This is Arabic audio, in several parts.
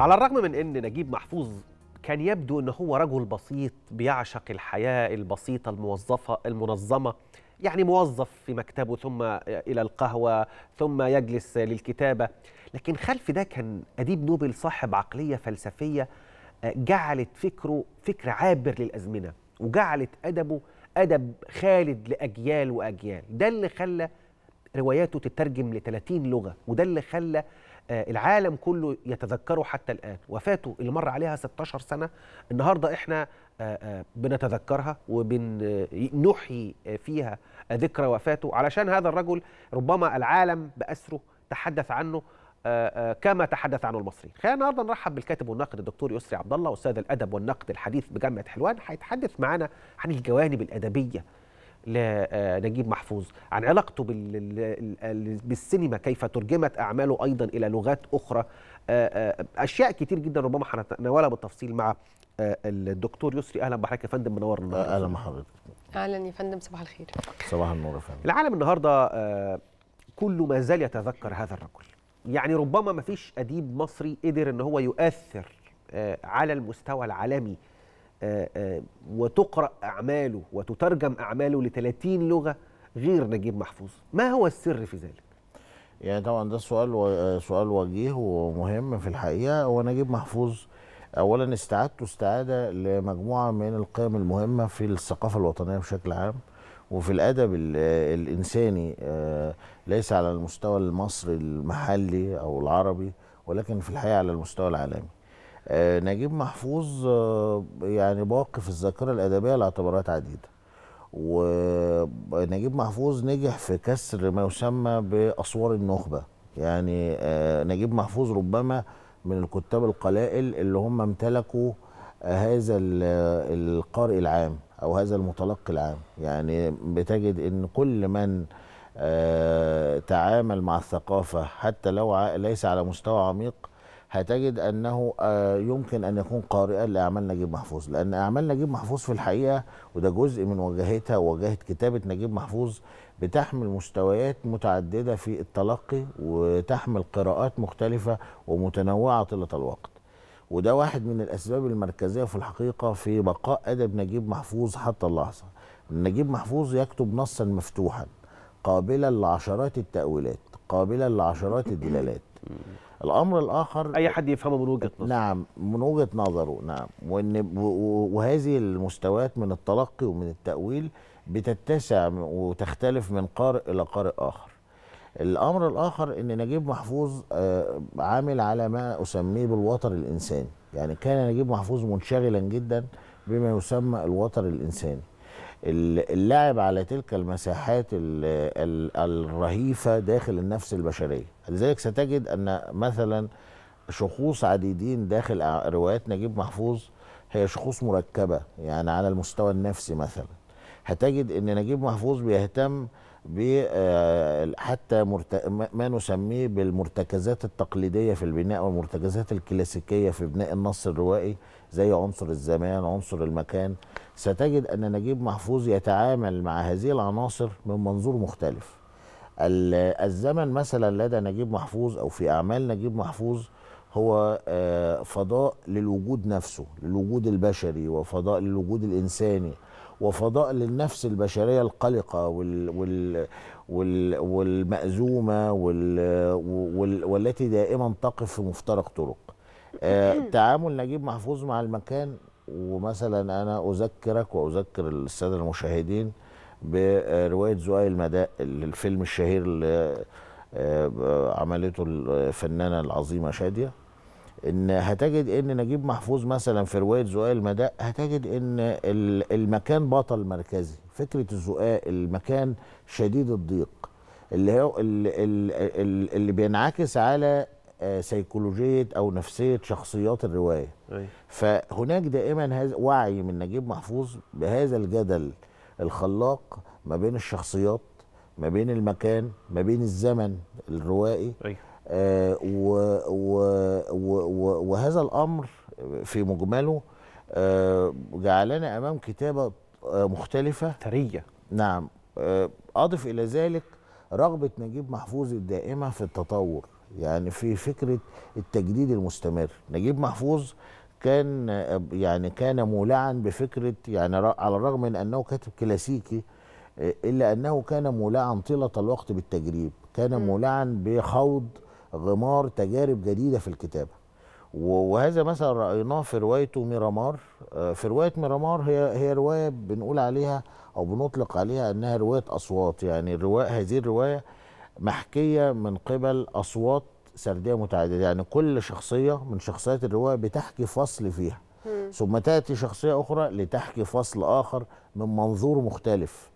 على الرغم من ان نجيب محفوظ كان يبدو ان هو رجل بسيط بيعشق الحياه البسيطه الموظفه المنظمه يعني موظف في مكتبه ثم الى القهوه ثم يجلس للكتابه لكن خلف ده كان اديب نوبل صاحب عقليه فلسفيه جعلت فكره فكر عابر للازمنه وجعلت ادبه ادب خالد لاجيال واجيال ده اللي خلى رواياته تترجم ل 30 لغه وده اللي خلى آه، العالم كله يتذكره حتى الآن وفاته اللي مر عليها 16 سنة النهاردة إحنا آه، آه، بنتذكرها وبنحيي فيها ذكرى وفاته علشان هذا الرجل ربما العالم بأسره تحدث عنه كما تحدث عنه المصريين خلينا النهارده نرحب بالكاتب والناقد الدكتور يسري عبد الله استاذ الادب والنقد الحديث بجامعه حلوان هيتحدث معانا عن الجوانب الادبيه لنجيب آه، محفوظ عن علاقته بالسينما كيف ترجمت أعماله أيضا إلى لغات أخرى آه، آه، أشياء كتير جدا ربما هنتناولها بالتفصيل مع الدكتور يسري اهلا بحضرتك يا فندم منور اهلا بحضرتك اهلا يا فندم صباح الخير صباح النور يا فندم العالم النهارده كله ما زال يتذكر هذا الرجل يعني ربما ما فيش اديب مصري قدر ان هو يؤثر على المستوى العالمي آه، آه، وتقرأ أعماله وتترجم أعماله ل 30 لغة غير نجيب محفوظ ما هو السر في ذلك؟ يعني طبعا ده سؤال و... آه، سؤال وجيه ومهم في الحقيقة هو نجيب محفوظ أولا استعادته استعادة لمجموعة من القيم المهمة في الثقافة الوطنية بشكل عام وفي الادب الانساني ليس على المستوى المصري المحلي او العربي ولكن في الحقيقه على المستوى العالمي آه، نجيب محفوظ آه، يعني باقي في الذاكره الادبيه لاعتبارات عديده ونجيب محفوظ نجح في كسر ما يسمى باسوار النخبه يعني آه، نجيب محفوظ ربما من الكتاب القلائل اللي هم امتلكوا هذا القارئ العام او هذا المتلقي العام يعني بتجد ان كل من تعامل مع الثقافه حتى لو ليس على مستوى عميق هتجد انه آه، يمكن ان يكون قارئا لاعمال نجيب محفوظ لان اعمال نجيب محفوظ في الحقيقه وده جزء من واجهتها وواجهه كتابه نجيب محفوظ بتحمل مستويات متعدده في التلقي وتحمل قراءات مختلفه ومتنوعه طيله الوقت وده واحد من الاسباب المركزيه في الحقيقه في بقاء ادب نجيب محفوظ حتى اللحظه نجيب محفوظ يكتب نصا مفتوحا قابلا لعشرات التاويلات قابلا لعشرات الدلالات الامر الاخر اي حد يفهمه من وجهه نظره نعم من وجهه نظره نعم وان وهذه المستويات من التلقي ومن التاويل بتتسع وتختلف من قارئ الى قارئ اخر الامر الاخر ان نجيب محفوظ آه، عامل على ما اسميه بالوتر الانساني يعني كان نجيب محفوظ منشغلا جدا بما يسمى الوتر الانساني اللعب على تلك المساحات الرهيفة داخل النفس البشرية لذلك ستجد أن مثلا شخوص عديدين داخل روايات نجيب محفوظ هي شخوص مركبة يعني على المستوى النفسي مثلا هتجد أن نجيب محفوظ بيهتم ب آه، حتى ما نسميه بالمرتكزات التقليديه في البناء والمرتكزات الكلاسيكيه في بناء النص الروائي زي عنصر الزمان عنصر المكان ستجد أن نجيب محفوظ يتعامل مع هذه العناصر من منظور مختلف الزمن مثلا لدى نجيب محفوظ أو في أعمال نجيب محفوظ هو آه، فضاء للوجود نفسه للوجود البشري وفضاء للوجود الإنساني وفضاء للنفس البشرية القلقة وال وال وال والمأزومة وال وال والتي دائما تقف في مفترق طرق آه، تعامل نجيب محفوظ مع المكان ومثلا انا اذكرك واذكر الساده المشاهدين بروايه زؤي المداء الفيلم الشهير اللي آه، عملته الفنانه العظيمه شاديه ان هتجد ان نجيب محفوظ مثلا في روايه زؤي المداء هتجد ان المكان بطل مركزي فكره الزقاق المكان شديد الضيق اللي هو اللي, اللي بينعكس على آه، سيكولوجيه او نفسيه شخصيات الروايه أي. أيوة. فهناك دائما هذا وعي من نجيب محفوظ بهذا الجدل الخلاق ما بين الشخصيات ما بين المكان ما بين الزمن الروائي أيوة. آه و و و و وهذا الامر في مجمله آه جعلنا امام كتابه آه، مختلفه ثريه نعم آه اضف الى ذلك رغبه نجيب محفوظ الدائمه في التطور يعني في فكره التجديد المستمر نجيب محفوظ كان يعني كان مولعا بفكره يعني على الرغم من انه كاتب كلاسيكي الا انه كان مولعا طيله الوقت بالتجريب كان مولعا بخوض غمار تجارب جديده في الكتابه وهذا مثلا رايناه في روايته ميرامار آه، في روايه ميرامار هي هي روايه بنقول عليها او بنطلق عليها انها روايه اصوات يعني الروايه هذه الروايه محكيه من قبل اصوات سرديه متعدده يعني كل شخصيه من شخصيات الروايه بتحكي فصل فيها ثم تاتي شخصيه اخرى لتحكي فصل اخر من منظور مختلف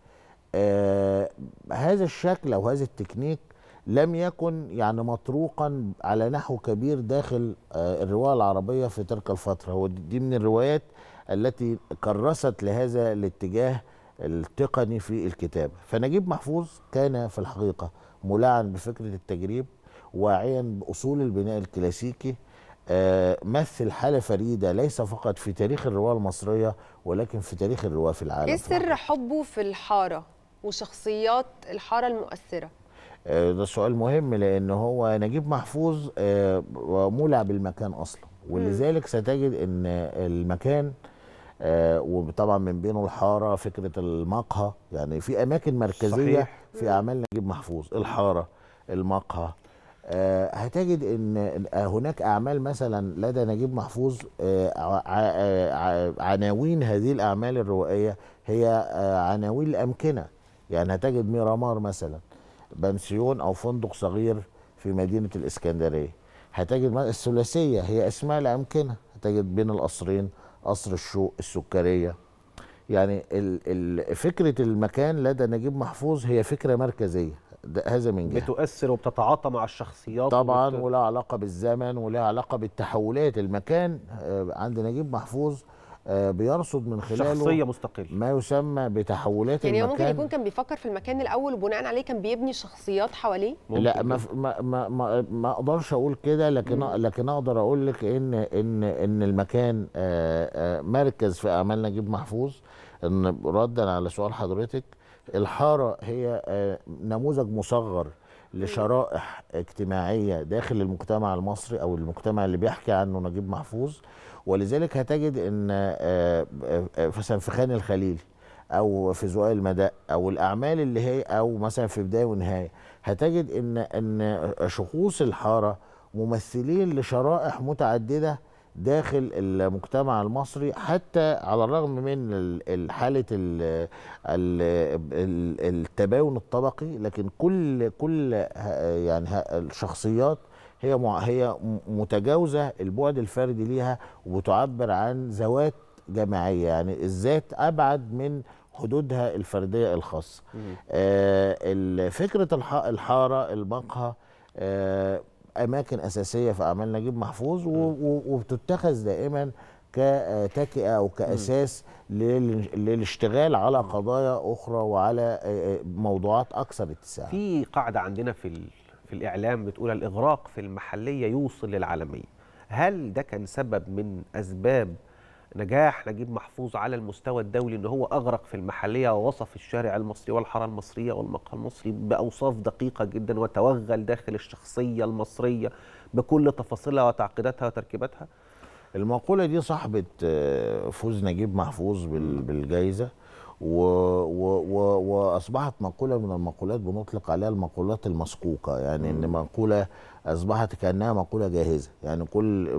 آه هذا الشكل او هذا التكنيك لم يكن يعني مطروقا على نحو كبير داخل آه الروايه العربيه في تلك الفتره ودي من الروايات التي كرست لهذا الاتجاه التقني في الكتابه فنجيب محفوظ كان في الحقيقه ملعن بفكره التجريب واعيا باصول البناء الكلاسيكي آه، مثل حاله فريده ليس فقط في تاريخ الروايه المصريه ولكن في تاريخ الروايه في العالم ايه سر حبه في الحاره وشخصيات الحاره المؤثره آه، ده سؤال مهم لان هو نجيب محفوظ آه، مولع بالمكان اصلا ولذلك ستجد ان المكان آه، وطبعا من بينه الحاره فكره المقهى يعني في اماكن مركزيه صحيح. في اعمال نجيب محفوظ الحاره المقهى آه، هتجد ان هناك اعمال مثلا لدى نجيب محفوظ آه، عناوين هذه الاعمال الروائيه هي عناوين الامكنه يعني هتجد ميرامار مثلا بنسيون او فندق صغير في مدينه الاسكندريه هتجد الثلاثيه هي اسماء الامكنه هتجد بين القصرين قصر الشوق السكريه يعني ال ال فكره المكان لدى نجيب محفوظ هي فكره مركزيه هذا من جهه بتؤثر وبتتعاطى مع الشخصيات طبعا وبت... ولها علاقه بالزمن ولها علاقه بالتحولات المكان آه، عند نجيب محفوظ آه، بيرصد من خلاله شخصيه مستقله ما يسمى بتحولات يعني المكان يعني ممكن يكون كان بيفكر في المكان الاول وبناء عليه كان بيبني شخصيات حواليه لا ما ما ما, ما اقدرش اقول كده لكن مم. لكن اقدر اقول لك ان ان ان المكان آه، آه، مركز في اعمال نجيب محفوظ ان ردا على سؤال حضرتك الحاره هي نموذج مصغر لشرائح اجتماعيه داخل المجتمع المصري او المجتمع اللي بيحكي عنه نجيب محفوظ ولذلك هتجد ان آه، آه، آه، مثلا في خان الخليلي او في زقاق المدق او الاعمال اللي هي او مثلا في بدايه ونهايه هتجد ان ان شخوص الحاره ممثلين لشرائح متعدده داخل المجتمع المصري حتى على الرغم من حاله التباين الطبقي لكن كل كل يعني الشخصيات هي هي متجاوزه البعد الفردي ليها وبتعبر عن ذوات جماعيه يعني الذات ابعد من حدودها الفرديه الخاصه. آه، فكره الحاره المقهى آه، اماكن اساسيه في اعمال نجيب محفوظ وبتتخذ دائما كتكئه او كاساس للاشتغال على قضايا اخرى وعلى آه، آه، موضوعات اكثر اتساعا. في قاعده عندنا في في الاعلام بتقول الاغراق في المحليه يوصل للعالميه. هل ده كان سبب من اسباب نجاح نجيب محفوظ على المستوى الدولي ان هو اغرق في المحليه ووصف الشارع المصري والحاره المصريه والمقهى المصري باوصاف دقيقه جدا وتوغل داخل الشخصيه المصريه بكل تفاصيلها وتعقيداتها وتركيباتها المقوله دي صاحبه آه، فوز نجيب محفوظ بالجائزه و... و... و... واصبحت مقوله من المقولات بنطلق عليها المقولات المسقوقه يعني ان مقوله اصبحت كانها مقوله جاهزه يعني كل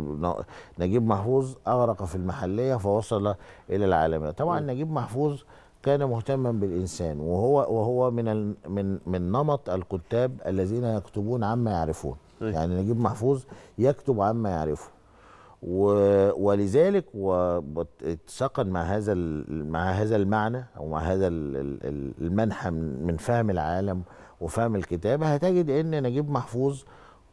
نجيب محفوظ اغرق في المحليه فوصل الى العالميه طبعا م. نجيب محفوظ كان مهتما بالانسان وهو وهو من من من نمط الكتاب الذين يكتبون عما يعرفون م. إيه. يعني نجيب محفوظ يكتب عما يعرفه و ولذلك واتسقن مع هذا مع هذا المعنى او مع هذا المنحى من فهم العالم وفهم الكتابه هتجد ان نجيب محفوظ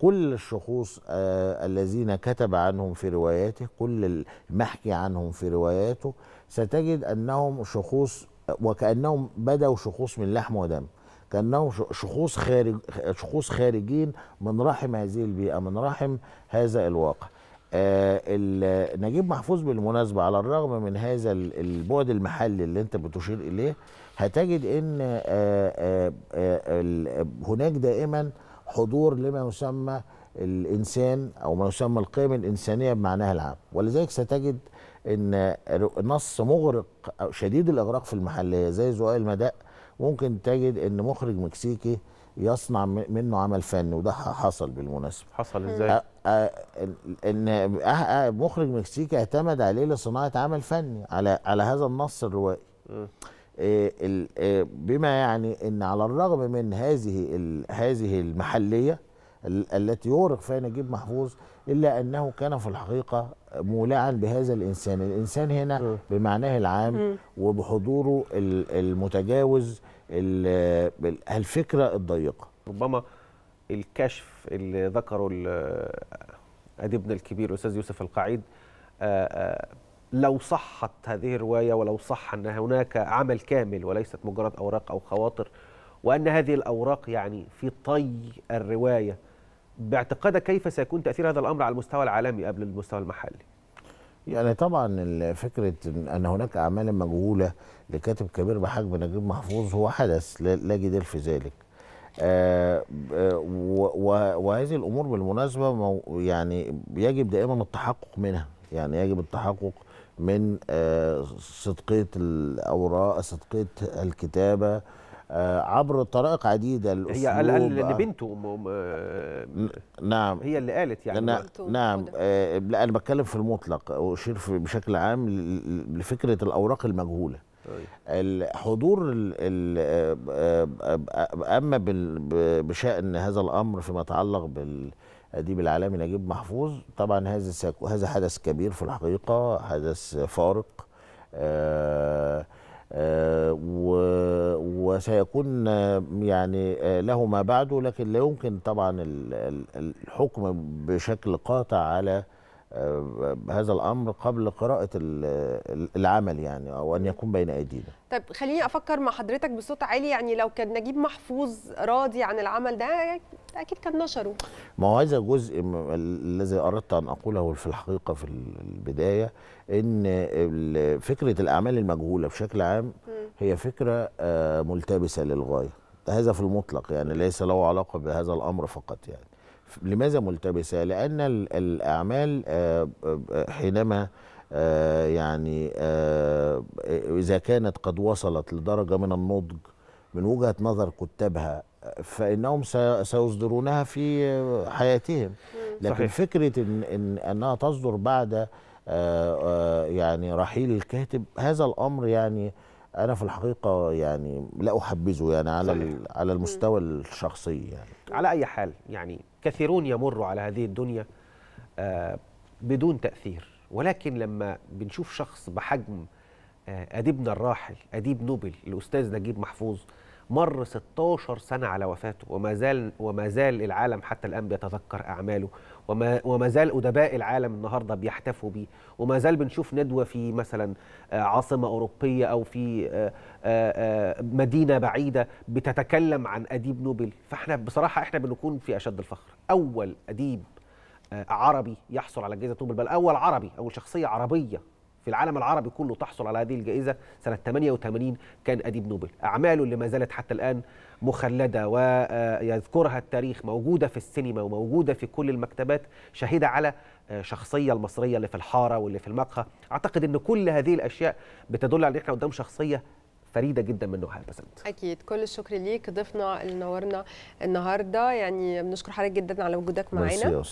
كل الشخوص آه، الذين كتب عنهم في رواياته كل المحكي عنهم في رواياته ستجد أنهم شخوص وكأنهم بدأوا شخوص من لحم ودم كأنهم شخوص خارج شخوص خارجين من رحم هذه البيئة من رحم هذا الواقع آه نجيب محفوظ بالمناسبة على الرغم من هذا البعد المحلي اللي انت بتشير إليه هتجد ان آه آه, آه، هناك دائما حضور لما يسمى الانسان او ما يسمى القيم الانسانيه بمعناها العام ولذلك ستجد ان نص مغرق أو شديد الاغراق في المحليه زي زقاق المداء ممكن تجد ان مخرج مكسيكي يصنع منه عمل فني وده حصل بالمناسبه حصل ازاي ان أه، أه، مخرج مكسيكي اعتمد عليه لصناعه عمل فني على على هذا النص الروائي آه، آه، بما يعني ان على الرغم من هذه هذه المحليه التي يورق فيها نجيب محفوظ الا انه كان في الحقيقه مولعا بهذا الانسان، الانسان هنا بمعناه العام وبحضوره المتجاوز الفكره الضيقه. ربما الكشف اللي ذكره اديبنا الكبير الاستاذ يوسف القعيد آه، لو صحت هذه الرواية ولو صح أن هناك عمل كامل وليست مجرد أوراق أو خواطر وأن هذه الأوراق يعني في طي الرواية باعتقادك كيف سيكون تأثير هذا الأمر على المستوى العالمي قبل المستوى المحلي؟ يعني طبعا فكرة أن هناك أعمال مجهولة لكاتب كبير بحجم نجيب محفوظ هو حدث لا جدال في ذلك آه, آه، وهذه الأمور بالمناسبة يعني يجب دائما التحقق منها يعني يجب التحقق من آه، صدقيه الاوراق صدقيه الكتابه آه، عبر طرائق عديده هي قال ان بنته م... نعم هي اللي قالت يعني نعم نعم لا انا بتكلم في المطلق واشير بشكل عام لفكره الاوراق المجهوله طيب. حضور اما بشان هذا الامر فيما يتعلق بال اديب العالمي نجيب محفوظ طبعا هذا هذا حدث كبير في الحقيقه حدث فارق آآ آه، آآ آه، وسيكون آه، يعني له ما بعده لكن لا يمكن طبعا الحكم بشكل قاطع على آه، هذا الامر قبل قراءه العمل يعني او ان يكون بين ايدينا طيب خليني افكر مع حضرتك بصوت عالي يعني لو كان نجيب محفوظ راضي عن العمل ده اكيد كان نشره ما هو هذا جزء الذي اردت ان اقوله في الحقيقه في البدايه ان فكره الاعمال المجهوله بشكل عام هي فكره آه، ملتبسه للغايه هذا في المطلق يعني ليس له علاقه بهذا الامر فقط يعني لماذا ملتبسه لان الاعمال آه، آه، آه، حينما يعني اذا كانت قد وصلت لدرجه من النضج من وجهه نظر كتابها فانهم سيصدرونها في حياتهم لكن صحيح. فكره إن, إن انها تصدر بعد يعني رحيل الكاتب هذا الامر يعني انا في الحقيقه يعني لا احبذه يعني على على المستوى الشخصي يعني على اي حال يعني كثيرون يمروا على هذه الدنيا آه، بدون تأثير ولكن لما بنشوف شخص بحجم آه، أديبنا الراحل أديب نوبل الأستاذ نجيب محفوظ مر 16 سنة على وفاته وما زال وما زال العالم حتى الآن بيتذكر أعماله وما وما زال أدباء العالم النهاردة بيحتفوا بيه وما زال بنشوف ندوة في مثلا آه، عاصمة أوروبية أو في آه، آه، مدينة بعيدة بتتكلم عن أديب نوبل فإحنا بصراحة إحنا بنكون في أشد الفخر أول أديب عربي يحصل على جائزة نوبل بل أول عربي أول شخصية عربية في العالم العربي كله تحصل على هذه الجائزة سنة 88 كان أديب نوبل أعماله اللي ما زالت حتى الآن مخلدة ويذكرها التاريخ موجودة في السينما وموجودة في كل المكتبات شهيدة على شخصية المصرية اللي في الحارة واللي في المقهى أعتقد أن كل هذه الأشياء بتدل على أن إحنا قدام شخصية فريده جدا من نوعها بسنت اكيد كل الشكر ليك ضيفنا اللي نورنا النهارده يعني بنشكر حضرتك جدا على وجودك معانا